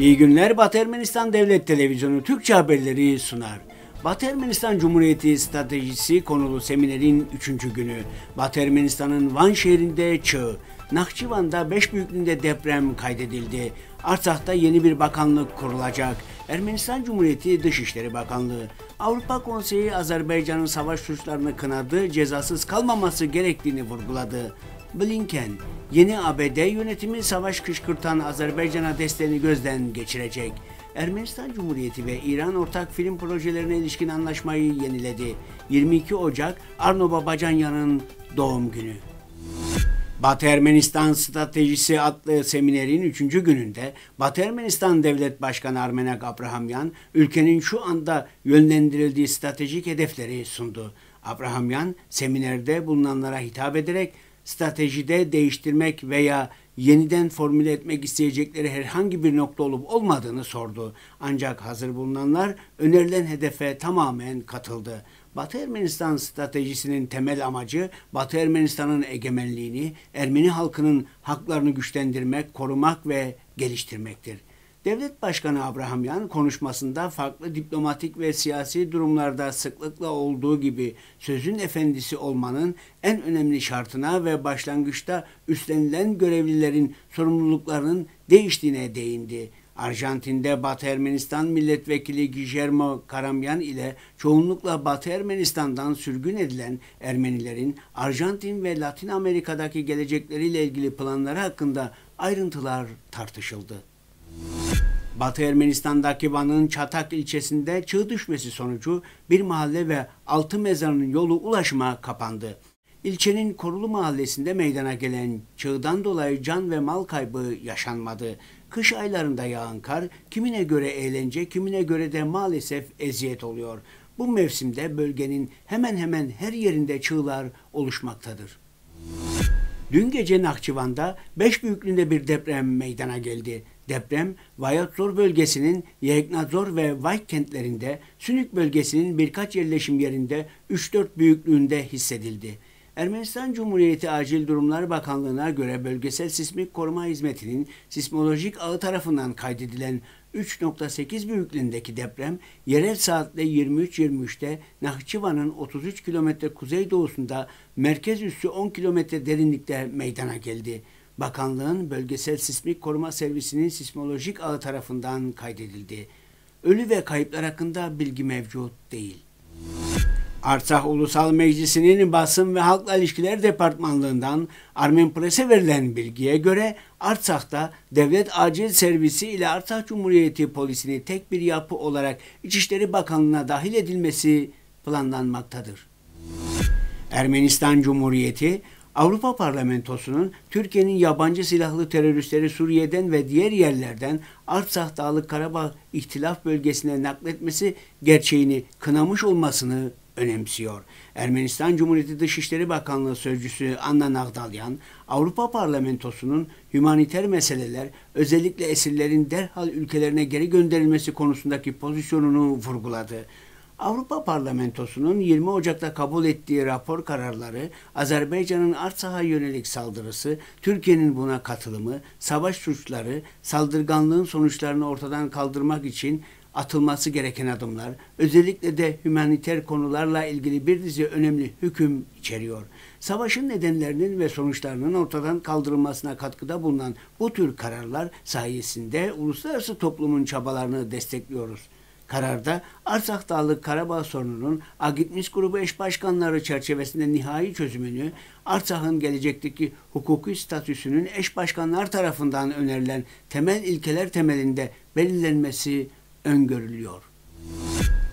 İyi günler Batı Ermenistan Devlet Televizyonu Türkçe haberleri sunar. Batı Ermenistan Cumhuriyeti Stratejisi konulu seminerin 3. günü. Batı Ermenistan'ın Van şehrinde çığ, Nakçıvan'da 5 büyüklüğünde deprem kaydedildi. Artsakh'ta yeni bir bakanlık kurulacak. Ermenistan Cumhuriyeti Dışişleri Bakanlığı, Avrupa Konseyi Azerbaycan'ın savaş suçlarını kınadı, cezasız kalmaması gerektiğini vurguladı. Blinken, yeni ABD yönetimi savaş kışkırtan Azerbaycan'a desteğini gözden geçirecek. Ermenistan Cumhuriyeti ve İran ortak film projelerine ilişkin anlaşmayı yeniledi. 22 Ocak Arno Babacanyan'ın doğum günü. Batı Ermenistan Stratejisi adlı seminerin 3. gününde Batı Ermenistan Devlet Başkanı Armenak Abrahamyan ülkenin şu anda yönlendirildiği stratejik hedefleri sundu. Abrahamyan seminerde bulunanlara hitap ederek stratejide değiştirmek veya yeniden formüle etmek isteyecekleri herhangi bir nokta olup olmadığını sordu. Ancak hazır bulunanlar önerilen hedefe tamamen katıldı. Batı Ermenistan stratejisinin temel amacı Batı Ermenistan'ın egemenliğini, Ermeni halkının haklarını güçlendirmek, korumak ve geliştirmektir. Devlet Başkanı Abrahamyan konuşmasında farklı diplomatik ve siyasi durumlarda sıklıkla olduğu gibi sözün efendisi olmanın en önemli şartına ve başlangıçta üstlenilen görevlilerin sorumluluklarının değiştiğine değindi. Arjantin'de Batı Ermenistan milletvekili Guillermo Karamyan ile çoğunlukla Batı Ermenistan'dan sürgün edilen Ermenilerin Arjantin ve Latin Amerika'daki gelecekleriyle ilgili planları hakkında ayrıntılar tartışıldı. Batı Ermenistan'daki Van'ın Çatak ilçesinde çığ düşmesi sonucu bir mahalle ve altı mezarının yolu ulaşıma kapandı. İlçenin Korulu mahallesinde meydana gelen çığdan dolayı can ve mal kaybı yaşanmadı. Kış aylarında yağan kar kimine göre eğlence, kimine göre de maalesef eziyet oluyor. Bu mevsimde bölgenin hemen hemen her yerinde çığlar oluşmaktadır. Dün gece Nakçıvan'da 5 büyüklüğünde bir deprem meydana geldi. Deprem, Vayatzor bölgesinin Yegnazor ve Vayk kentlerinde, Sünük bölgesinin birkaç yerleşim yerinde 3-4 büyüklüğünde hissedildi. Ermenistan Cumhuriyeti Acil Durumlar Bakanlığı'na göre Bölgesel Sismik Koruma Hizmeti'nin sismolojik ağı tarafından kaydedilen 3.8 büyüklüğündeki deprem yerel saatle 23.23'te Nahçıvan'ın 33 kilometre kuzeydoğusunda merkez üssü 10 kilometre derinlikte meydana geldi. Bakanlığın Bölgesel Sismik Koruma Servisi'nin sismolojik ağı tarafından kaydedildi. Ölü ve kayıplar hakkında bilgi mevcut değil. Artsakh Ulusal Meclisi'nin Basın ve Halkla İlişkiler Departmanlığından Armen Press'e verilen bilgiye göre Artsak'ta Devlet Acil Servisi ile Artsakh Cumhuriyeti Polisi'ni tek bir yapı olarak İçişleri Bakanlığı'na dahil edilmesi planlanmaktadır. Ermenistan Cumhuriyeti Avrupa Parlamentosu'nun Türkiye'nin yabancı silahlı teröristleri Suriye'den ve diğer yerlerden Artsakh Dağlık Karabağ İhtilaf bölgesine nakletmesi gerçeğini kınamış olmasını önemsiyor. Ermenistan Cumhuriyeti Dışişleri Bakanlığı Sözcüsü Anna Nagdalyan, Avrupa Parlamentosu'nun hümaniter meseleler, özellikle esirlerin derhal ülkelerine geri gönderilmesi konusundaki pozisyonunu vurguladı. Avrupa Parlamentosu'nun 20 Ocak'ta kabul ettiği rapor kararları, Azerbaycan'ın Artsaha yönelik saldırısı, Türkiye'nin buna katılımı, savaş suçları, saldırganlığın sonuçlarını ortadan kaldırmak için atılması gereken adımlar, özellikle de hümaniter konularla ilgili bir dizi önemli hüküm içeriyor. Savaşın nedenlerinin ve sonuçlarının ortadan kaldırılmasına katkıda bulunan bu tür kararlar sayesinde uluslararası toplumun çabalarını destekliyoruz. Kararda Arsak Dağlı Karabağ sorununun Agitmis grubu eş başkanları çerçevesinde nihai çözümünü Arsak'ın gelecekteki hukuki statüsünün eş başkanlar tarafından önerilen temel ilkeler temelinde belirlenmesi öngörülüyor.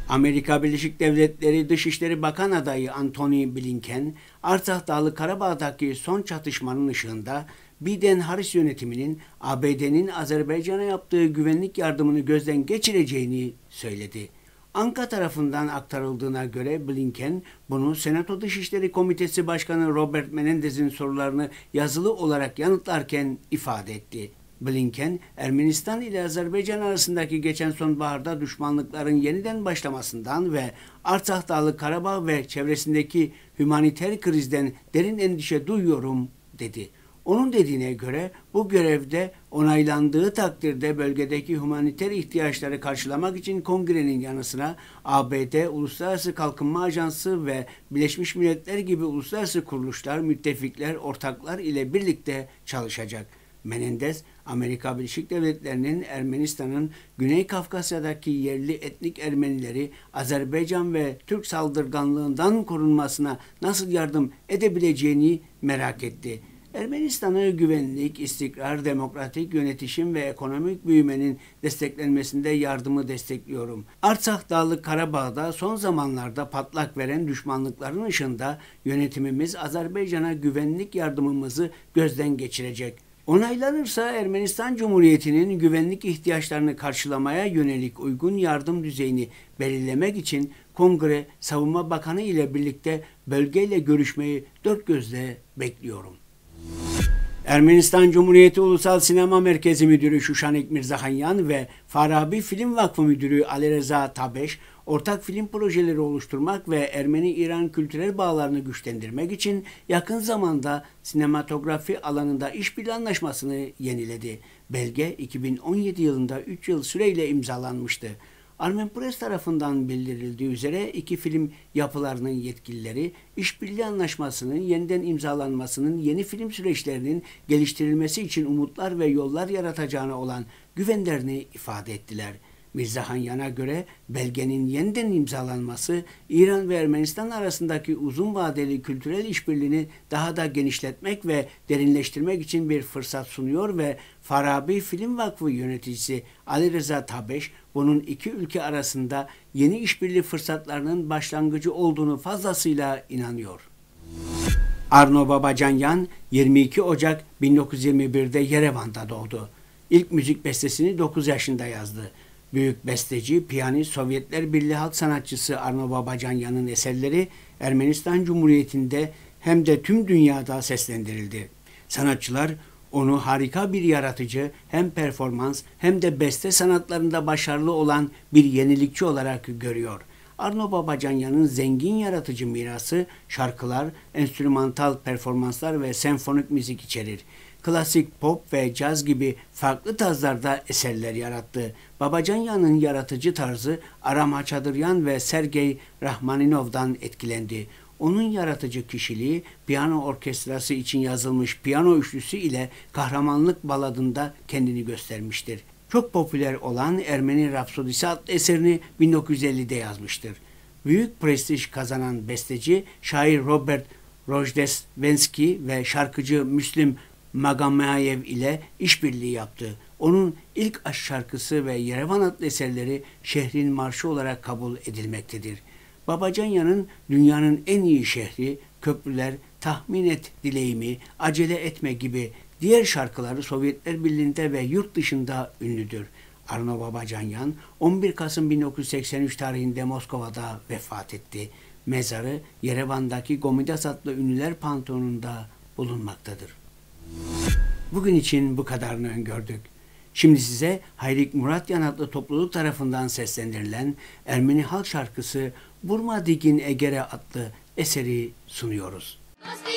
Amerika Birleşik Devletleri Dışişleri Bakan adayı Antony Blinken, Artsah Dağlı Karabağ'daki son çatışmanın ışığında Biden Haris yönetiminin ABD'nin Azerbaycan'a yaptığı güvenlik yardımını gözden geçireceğini söyledi. Anka tarafından aktarıldığına göre Blinken bunu Senato Dışişleri Komitesi Başkanı Robert Menendez'in sorularını yazılı olarak yanıtlarken ifade etti. Blinken, Ermenistan ile Azerbaycan arasındaki geçen sonbaharda düşmanlıkların yeniden başlamasından ve Artsah Dağlı Karabağ ve çevresindeki humaniter krizden derin endişe duyuyorum dedi. Onun dediğine göre bu görevde onaylandığı takdirde bölgedeki humaniter ihtiyaçları karşılamak için kongrenin yanısına ABD, Uluslararası Kalkınma Ajansı ve Birleşmiş Milletler gibi uluslararası kuruluşlar, müttefikler, ortaklar ile birlikte çalışacak. Menendez, Amerika Birleşik Devletleri'nin Ermenistan'ın Güney Kafkasya'daki yerli etnik Ermenileri Azerbaycan ve Türk saldırganlığından korunmasına nasıl yardım edebileceğini merak etti. Ermenistan'ı güvenlik, istikrar, demokratik yönetişim ve ekonomik büyümenin desteklenmesinde yardımı destekliyorum. Artsakh Dağlık Karabağ'da son zamanlarda patlak veren düşmanlıkların ışığında yönetimimiz Azerbaycan'a güvenlik yardımımızı gözden geçirecek. Onaylanırsa Ermenistan Cumhuriyeti'nin güvenlik ihtiyaçlarını karşılamaya yönelik uygun yardım düzeyini belirlemek için Kongre Savunma Bakanı ile birlikte bölgeyle görüşmeyi dört gözle bekliyorum. Ermenistan Cumhuriyeti Ulusal Sinema Merkezi Müdürü Şuşan Mirzahanyan ve Farabi Film Vakfı Müdürü Ali Reza Tabeş, ortak film projeleri oluşturmak ve Ermeni-İran kültürel bağlarını güçlendirmek için yakın zamanda sinematografi alanında işbirliği anlaşmasını yeniledi. Belge 2017 yılında 3 yıl süreyle imzalanmıştı. Armen Press tarafından bildirildiği üzere iki film yapılarının yetkilileri işbirliği anlaşmasının yeniden imzalanmasının yeni film süreçlerinin geliştirilmesi için umutlar ve yollar yaratacağına olan güvenlerini ifade ettiler. Mirza Hanyan'a göre belgenin yeniden imzalanması İran ve Ermenistan arasındaki uzun vadeli kültürel işbirliğini daha da genişletmek ve derinleştirmek için bir fırsat sunuyor ve Farabi Film Vakfı yöneticisi Ali Rıza Tabeş bunun iki ülke arasında yeni işbirliği fırsatlarının başlangıcı olduğunu fazlasıyla inanıyor. Arno Babacanyan 22 Ocak 1921'de Yerevan'da doğdu. İlk müzik bestesini 9 yaşında yazdı. Büyük besteci, piyanist, Sovyetler Birliği halk sanatçısı Arno Babacanyan'ın eserleri Ermenistan Cumhuriyeti'nde hem de tüm dünyada seslendirildi. Sanatçılar onu harika bir yaratıcı hem performans hem de beste sanatlarında başarılı olan bir yenilikçi olarak görüyor. Arno Babacanyan'ın zengin yaratıcı mirası şarkılar, enstrümantal performanslar ve senfonik müzik içerir klasik pop ve caz gibi farklı tarzlarda eserler yarattı. Babacanya'nın yaratıcı tarzı Aram Haçadıryan ve Sergey Rahmaninov'dan etkilendi. Onun yaratıcı kişiliği piyano orkestrası için yazılmış piyano üçlüsü ile kahramanlık baladında kendini göstermiştir. Çok popüler olan Ermeni Rapsodisi adlı eserini 1950'de yazmıştır. Büyük prestij kazanan besteci şair Robert Rojdestvensky ve şarkıcı Müslim Magamayev ile işbirliği yaptı. Onun ilk aşk şarkısı ve Yerevan adlı eserleri şehrin marşı olarak kabul edilmektedir. Babacanya'nın dünyanın en iyi şehri, köprüler, tahmin et dileğimi, acele etme gibi diğer şarkıları Sovyetler Birliği'nde ve yurt dışında ünlüdür. Arno Babacanyan 11 Kasım 1983 tarihinde Moskova'da vefat etti. Mezarı Yerevan'daki Gomidas adlı ünlüler pantonunda bulunmaktadır. Bugün için bu kadarını öngördük. Şimdi size Hayrik Murat Yanatlı topluluk tarafından seslendirilen Ermeni halk şarkısı Burma Digin Egere adlı eseri sunuyoruz. Nasıl?